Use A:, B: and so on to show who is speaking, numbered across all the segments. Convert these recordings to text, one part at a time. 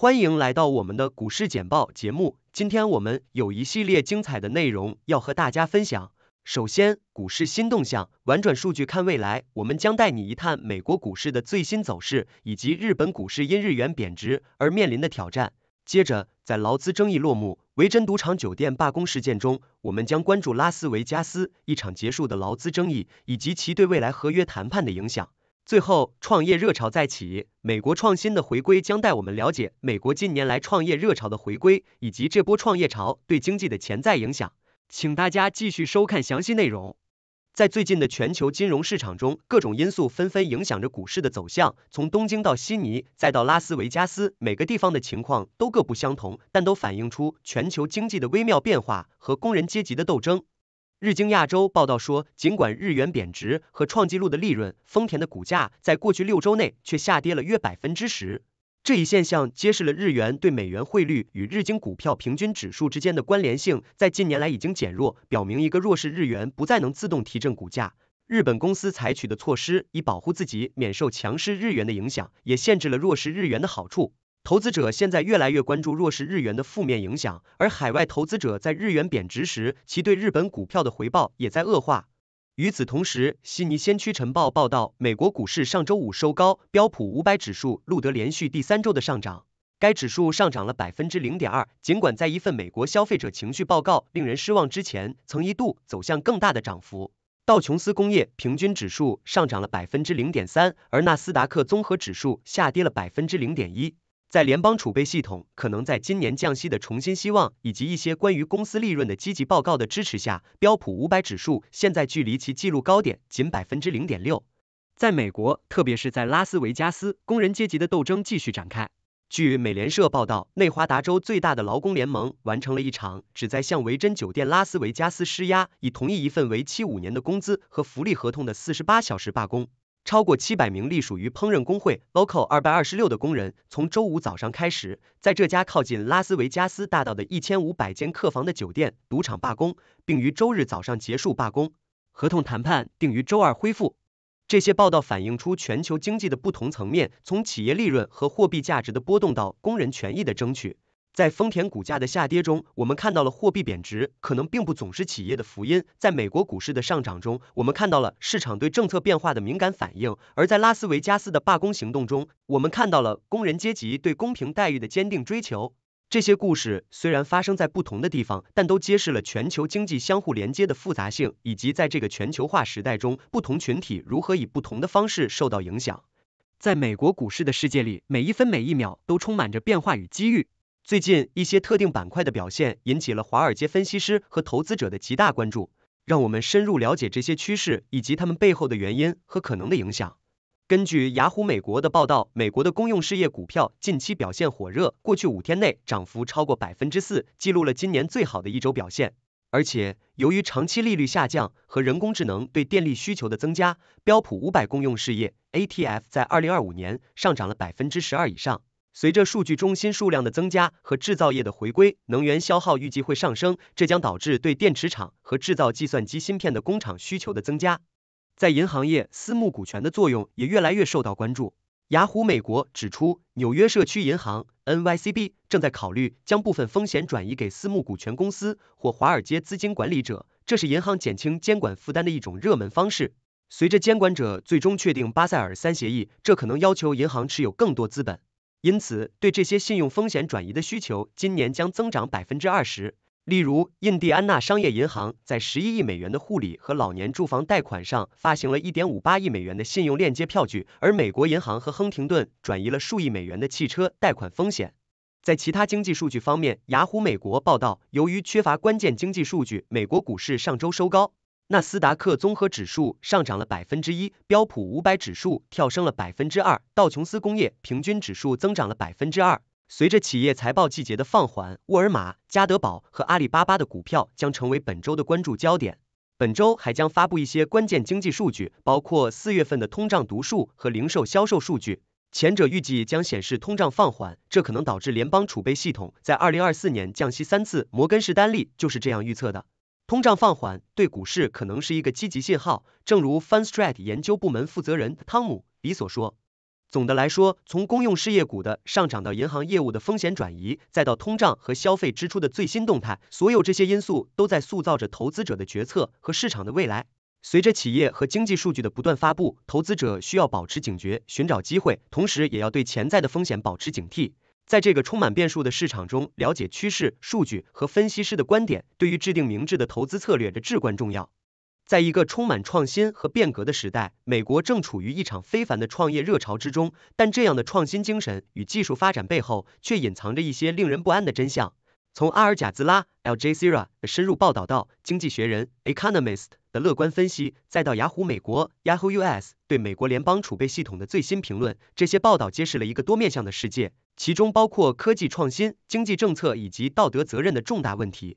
A: 欢迎来到我们的股市简报节目，今天我们有一系列精彩的内容要和大家分享。首先，股市新动向，玩转数据看未来，我们将带你一探美国股市的最新走势，以及日本股市因日元贬值而面临的挑战。接着，在劳资争议落幕、维珍赌场酒店罢工事件中，我们将关注拉斯维加斯一场结束的劳资争议以及其对未来合约谈判的影响。最后，创业热潮再起，美国创新的回归将带我们了解美国近年来创业热潮的回归，以及这波创业潮对经济的潜在影响。请大家继续收看详细内容。在最近的全球金融市场中，各种因素纷纷影响着股市的走向。从东京到悉尼，再到拉斯维加斯，每个地方的情况都各不相同，但都反映出全球经济的微妙变化和工人阶级的斗争。日经亚洲报道说，尽管日元贬值和创纪录的利润，丰田的股价在过去六周内却下跌了约百分之十。这一现象揭示了日元对美元汇率与日经股票平均指数之间的关联性在近年来已经减弱，表明一个弱势日元不再能自动提振股价。日本公司采取的措施以保护自己免受强势日元的影响，也限制了弱势日元的好处。投资者现在越来越关注弱势日元的负面影响，而海外投资者在日元贬值时，其对日本股票的回报也在恶化。与此同时，悉尼先驱晨报报道，美国股市上周五收高，标普五百指数录得连续第三周的上涨，该指数上涨了百分之零点二，尽管在一份美国消费者情绪报告令人失望之前，曾一度走向更大的涨幅。道琼斯工业平均指数上涨了百分之零点三，而纳斯达克综合指数下跌了百分之零点一。在联邦储备系统可能在今年降息的重新希望，以及一些关于公司利润的积极报告的支持下，标普五百指数现在距离其记录高点仅百分之零点六。在美国，特别是在拉斯维加斯，工人阶级的斗争继续展开。据美联社报道，内华达州最大的劳工联盟完成了一场旨在向维珍酒店拉斯维加斯施压，以同意一份为期五年的工资和福利合同的四十八小时罢工。超过七百名隶属于烹饪工会 Local 226的工人，从周五早上开始，在这家靠近拉斯维加斯大道的一千五百间客房的酒店赌场罢工，并于周日早上结束罢工。合同谈判定于周二恢复。这些报道反映出全球经济的不同层面，从企业利润和货币价值的波动到工人权益的争取。在丰田股价的下跌中，我们看到了货币贬值可能并不总是企业的福音；在美国股市的上涨中，我们看到了市场对政策变化的敏感反应；而在拉斯维加斯的罢工行动中，我们看到了工人阶级对公平待遇的坚定追求。这些故事虽然发生在不同的地方，但都揭示了全球经济相互连接的复杂性，以及在这个全球化时代中，不同群体如何以不同的方式受到影响。在美国股市的世界里，每一分每一秒都充满着变化与机遇。最近一些特定板块的表现引起了华尔街分析师和投资者的极大关注，让我们深入了解这些趋势以及他们背后的原因和可能的影响。根据雅虎美国的报道，美国的公用事业股票近期表现火热，过去五天内涨幅超过百分之四，记录了今年最好的一周表现。而且，由于长期利率下降和人工智能对电力需求的增加，标普五百公用事业 a t f 在二零二五年上涨了百分之十二以上。随着数据中心数量的增加和制造业的回归，能源消耗预计会上升，这将导致对电池厂和制造计算机芯片的工厂需求的增加。在银行业，私募股权的作用也越来越受到关注。雅虎美国指出，纽约社区银行 （NYCB） 正在考虑将部分风险转移给私募股权公司或华尔街资金管理者，这是银行减轻监管负担的一种热门方式。随着监管者最终确定巴塞尔三协议，这可能要求银行持有更多资本。因此，对这些信用风险转移的需求今年将增长百分之二十。例如，印第安纳商业银行在十一亿美元的护理和老年住房贷款上发行了一点五八亿美元的信用链接票据，而美国银行和亨廷顿转移了数亿美元的汽车贷款风险。在其他经济数据方面，雅虎美国报道，由于缺乏关键经济数据，美国股市上周收高。纳斯达克综合指数上涨了百分之一，标普五百指数跳升了百分之二，道琼斯工业平均指数增长了百分之二。随着企业财报季节的放缓，沃尔玛、加德堡和阿里巴巴的股票将成为本周的关注焦点。本周还将发布一些关键经济数据，包括四月份的通胀读数和零售销售数据，前者预计将显示通胀放缓，这可能导致联邦储备系统在二零二四年降息三次。摩根士丹利就是这样预测的。通胀放缓对股市可能是一个积极信号，正如 Fun Street 研究部门负责人汤姆·比所说。总的来说，从公用事业股的上涨到银行业务的风险转移，再到通胀和消费支出的最新动态，所有这些因素都在塑造着投资者的决策和市场的未来。随着企业和经济数据的不断发布，投资者需要保持警觉，寻找机会，同时也要对潜在的风险保持警惕。在这个充满变数的市场中，了解趋势、数据和分析师的观点，对于制定明智的投资策略的至关重要。在一个充满创新和变革的时代，美国正处于一场非凡的创业热潮之中。但这样的创新精神与技术发展背后，却隐藏着一些令人不安的真相。从阿尔贾兹拉 （Al Jazeera） 的深入报道到《经济学人》（Economist） 的乐观分析，再到雅虎美国 （Yahoo US） 对美国联邦储备系统的最新评论，这些报道揭示了一个多面向的世界，其中包括科技创新、经济政策以及道德责任的重大问题。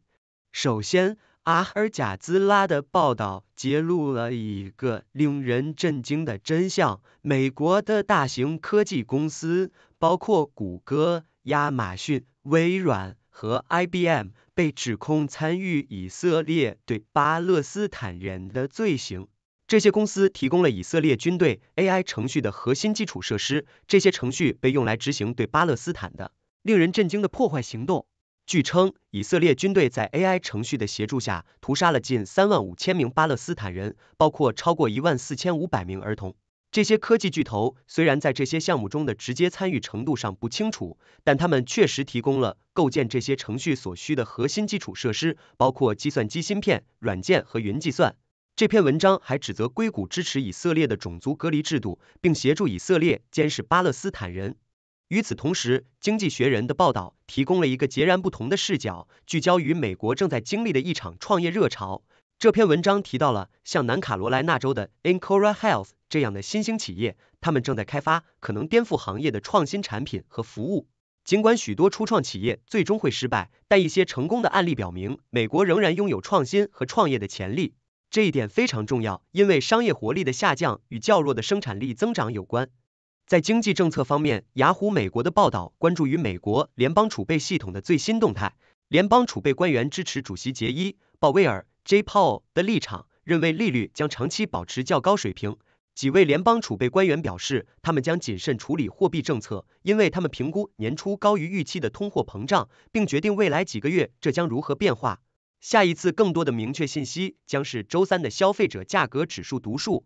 A: 首先，阿尔贾兹拉的报道揭露了一个令人震惊的真相：美国的大型科技公司，包括谷歌、亚马逊、微软。和 IBM 被指控参与以色列对巴勒斯坦人的罪行。这些公司提供了以色列军队 AI 程序的核心基础设施，这些程序被用来执行对巴勒斯坦的令人震惊的破坏行动。据称，以色列军队在 AI 程序的协助下，屠杀了近三万五千名巴勒斯坦人，包括超过一万四千五百名儿童。这些科技巨头虽然在这些项目中的直接参与程度上不清楚，但他们确实提供了。构建这些程序所需的核心基础设施，包括计算机芯片、软件和云计算。这篇文章还指责硅谷支持以色列的种族隔离制度，并协助以色列监视巴勒斯坦人。与此同时，《经济学人》的报道提供了一个截然不同的视角，聚焦于美国正在经历的一场创业热潮。这篇文章提到了像南卡罗来纳州的 Encora Health 这样的新兴企业，他们正在开发可能颠覆行业的创新产品和服务。尽管许多初创企业最终会失败，但一些成功的案例表明，美国仍然拥有创新和创业的潜力。这一点非常重要，因为商业活力的下降与较弱的生产力增长有关。在经济政策方面，雅虎美国的报道关注于美国联邦储备系统的最新动态。联邦储备官员支持主席杰伊·鲍威尔 （Jay Powell） 的立场，认为利率将长期保持较高水平。几位联邦储备官员表示，他们将谨慎处理货币政策，因为他们评估年初高于预期的通货膨胀，并决定未来几个月这将如何变化。下一次更多的明确信息将是周三的消费者价格指数读数。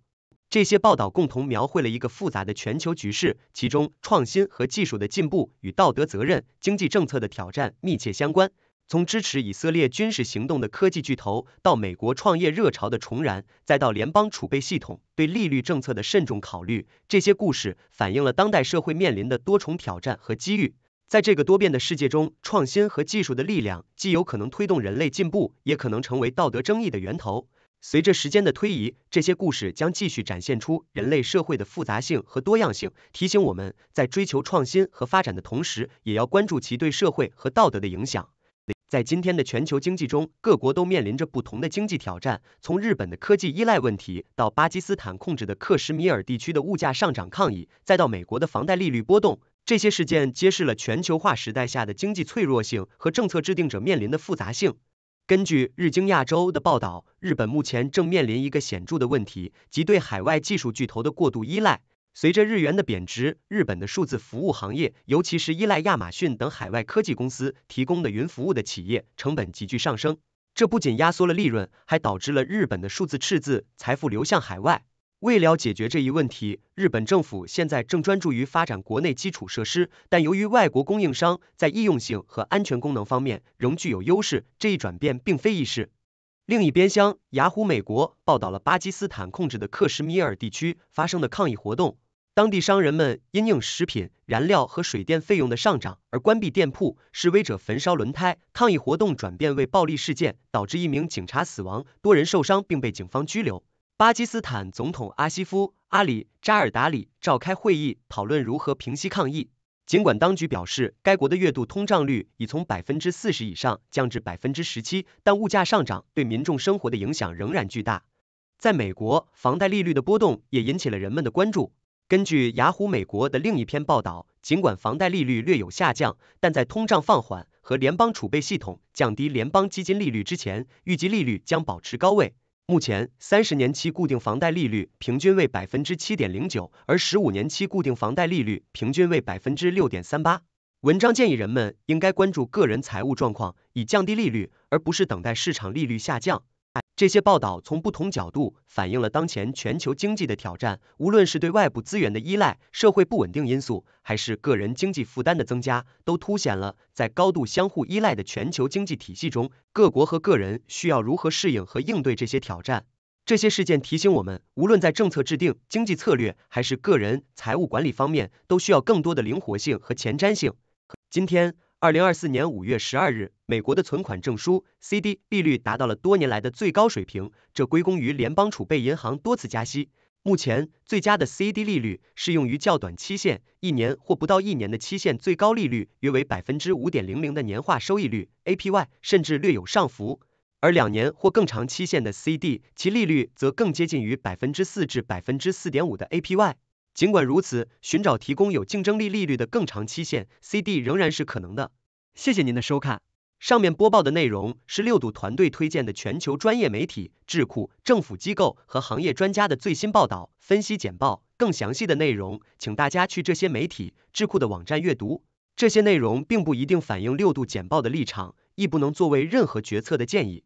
A: 这些报道共同描绘了一个复杂的全球局势，其中创新和技术的进步与道德责任、经济政策的挑战密切相关。从支持以色列军事行动的科技巨头，到美国创业热潮的重燃，再到联邦储备系统对利率政策的慎重考虑，这些故事反映了当代社会面临的多重挑战和机遇。在这个多变的世界中，创新和技术的力量既有可能推动人类进步，也可能成为道德争议的源头。随着时间的推移，这些故事将继续展现出人类社会的复杂性和多样性，提醒我们在追求创新和发展的同时，也要关注其对社会和道德的影响。在今天的全球经济中，各国都面临着不同的经济挑战。从日本的科技依赖问题，到巴基斯坦控制的克什米尔地区的物价上涨抗议，再到美国的房贷利率波动，这些事件揭示了全球化时代下的经济脆弱性和政策制定者面临的复杂性。根据日经亚洲的报道，日本目前正面临一个显著的问题，即对海外技术巨头的过度依赖。随着日元的贬值，日本的数字服务行业，尤其是依赖亚马逊等海外科技公司提供的云服务的企业，成本急剧上升。这不仅压缩了利润，还导致了日本的数字赤字，财富流向海外。为了解决这一问题，日本政府现在正专注于发展国内基础设施。但由于外国供应商在易用性和安全功能方面仍具有优势，这一转变并非易事。另一边厢，雅虎美国报道了巴基斯坦控制的克什米尔地区发生的抗议活动。当地商人们因应食品、燃料和水电费用的上涨而关闭店铺，示威者焚烧轮胎，抗议活动转变为暴力事件，导致一名警察死亡，多人受伤并被警方拘留。巴基斯坦总统阿西夫·阿里·扎尔达里召开会议，讨论如何平息抗议。尽管当局表示该国的月度通胀率已从百分之四十以上降至百分之十七，但物价上涨对民众生活的影响仍然巨大。在美国，房贷利率的波动也引起了人们的关注。根据雅虎美国的另一篇报道，尽管房贷利率略有下降，但在通胀放缓和联邦储备系统降低联邦基金利率之前，预计利率将保持高位。目前，三十年期固定房贷利率平均为百分之七点零九，而十五年期固定房贷利率平均为百分之六点三八。文章建议人们应该关注个人财务状况，以降低利率，而不是等待市场利率下降。这些报道从不同角度反映了当前全球经济的挑战，无论是对外部资源的依赖、社会不稳定因素，还是个人经济负担的增加，都凸显了在高度相互依赖的全球经济体系中，各国和个人需要如何适应和应对这些挑战。这些事件提醒我们，无论在政策制定、经济策略，还是个人财务管理方面，都需要更多的灵活性和前瞻性。今天。二零二四年五月十二日，美国的存款证书 （CD） 利率达到了多年来的最高水平，这归功于联邦储备银行多次加息。目前，最佳的 CD 利率适用于较短期限，一年或不到一年的期限，最高利率约为百分之五点零零的年化收益率 （APY），甚至略有上浮；而两年或更长期限的 CD，其利率则更接近于百分之四至百分之四点五的 APY。尽管如此，寻找提供有竞争力利率的更长期限 CD 仍然是可能的。谢谢您的收看。上面播报的内容是六度团队推荐的全球专业媒体、智库、政府机构和行业专家的最新报道、分析简报。更详细的内容，请大家去这些媒体、智库的网站阅读。这些内容并不一定反映六度简报的立场，亦不能作为任何决策的建议。